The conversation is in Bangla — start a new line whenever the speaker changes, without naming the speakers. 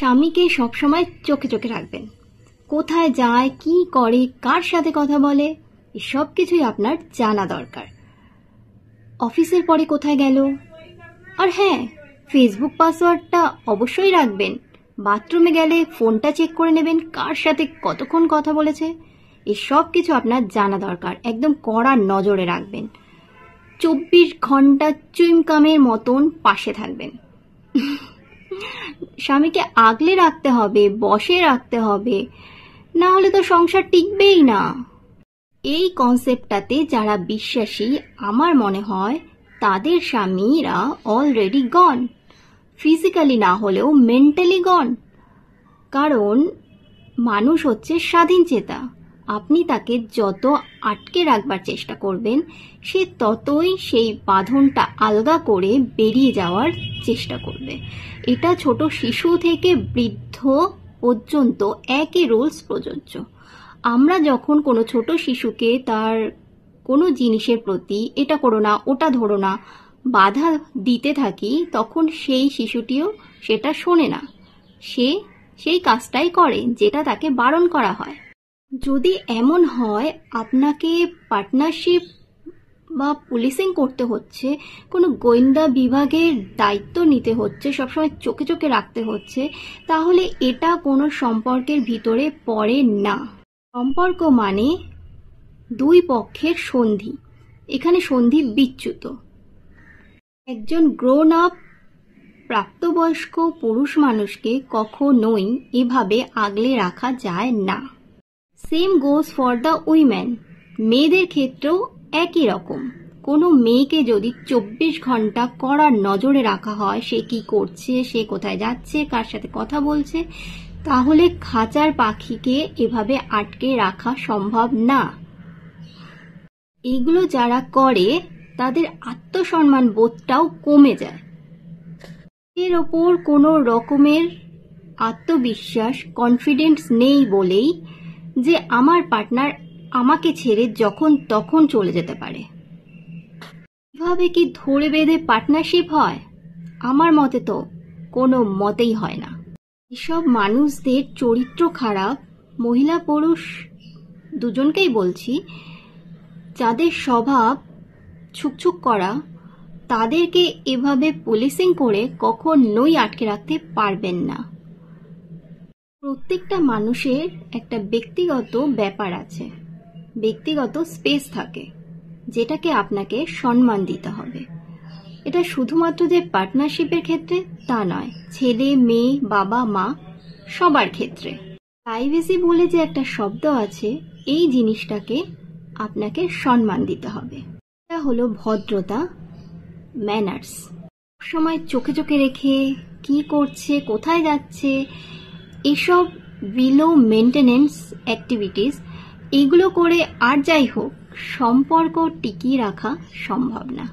স্বামীকে সবসময় চোখে চোখে রাখবেন কোথায় যায় কি করে কার সাথে কথা বলে এসব কিছুই আপনার জানা দরকার অফিসের পরে কোথায় গেল আর হ্যাঁ ফেসবুক পাসওয়ার্ডটা অবশ্যই রাখবেন বাথরুমে গেলে ফোনটা চেক করে নেবেন কার সাথে কতক্ষণ কথা বলেছে এসব কিছু আপনার জানা দরকার একদম কড়া নজরে রাখবেন চব্বিশ ঘন্টা চুইমকামের মতন পাশে থাকবেন স্বামীকে আগলে রাখতে হবে বসে রাখতে হবে না হলে তো সংসার টিকবেই না এই কনসেপ্টটাতে যারা বিশ্বাসী আমার মনে হয় তাদের স্বামীরা অলরেডি গন ফিজিক্যালি না হলেও মেন্টালি গন কারণ মানুষ হচ্ছে স্বাধীন চেতা আপনি তাকে যত আটকে রাখবার চেষ্টা করবেন সে ততই সেই বাঁধনটা আলগা করে বেরিয়ে যাওয়ার চেষ্টা করবে এটা ছোট শিশু থেকে বৃদ্ধ পর্যন্ত একই রুলস প্রযোজ্য আমরা যখন কোনো ছোট শিশুকে তার কোনো জিনিসের প্রতি এটা করো না ওটা ধরো না বাধা দিতে থাকি তখন সেই শিশুটিও সেটা শোনে না সে সেই কাজটাই করে যেটা তাকে বারণ করা হয় যদি এমন হয় আপনাকে পার্টনারশিপ বা পুলিশিং করতে হচ্ছে কোনো গোয়েন্দা বিভাগের দায়িত্ব নিতে হচ্ছে সবসময় চোখে চোখে রাখতে হচ্ছে তাহলে এটা কোনো সম্পর্কের ভিতরে পড়ে না সম্পর্ক মানে দুই পক্ষের সন্ধি এখানে সন্ধি বিচ্যুত একজন গ্রোন আপ প্রাপ্তবয়স্ক পুরুষ মানুষকে কখনোই এভাবে আগলে রাখা যায় না same goes for the woman মেয়েদের ক্ষেত্রেও একই রকম কোনো মেয়েকে যদি চব্বিশ ঘন্টা করার নজরে রাখা হয় সে কি করছে সে কোথায় যাচ্ছে কার সাথে কথা বলছে তাহলে খাঁচার পাখিকে এভাবে আটকে রাখা সম্ভব না এগুলো যারা করে তাদের আত্মসম্মান বোধটাও কমে যায় এর ওপর কোনো রকমের আত্মবিশ্বাস কনফিডেন্স নেই বলেই যে আমার পার্টনার আমাকে ছেড়ে যখন তখন চলে যেতে পারে এভাবে কি ধরে বেঁধে পার্টনারশিপ হয় আমার মতে তো কোনো মতেই হয় না এসব মানুষদের চরিত্র খারাপ মহিলা পুরুষ দুজনকেই বলছি যাদের স্বভাব ছুকছুক করা তাদেরকে এভাবে পুলিশিং করে কখনোই আটকে রাখতে পারবেন না প্রত্যেকটা মানুষের একটা ব্যক্তিগত ব্যাপার আছে ব্যক্তিগত স্পেস থাকে যেটাকে আপনাকে সম্মান দিতে হবে এটা শুধুমাত্র যে পার্টনারশিপের ক্ষেত্রে তা নয় ছেলে মেয়ে বাবা মা সবার ক্ষেত্রে প্রাইভেসি বলে যে একটা শব্দ আছে এই জিনিসটাকে আপনাকে সম্মান দিতে হবে এটা হলো ভদ্রতা ম্যানার্স সময় চোখে চোখে রেখে কি করছে কোথায় যাচ্ছে এসব বিলো মেনটেনেন্স অ্যাক্টিভিটিস এগুলো করে আর যাই হোক সম্পর্ক টিকিয়ে রাখা সম্ভব না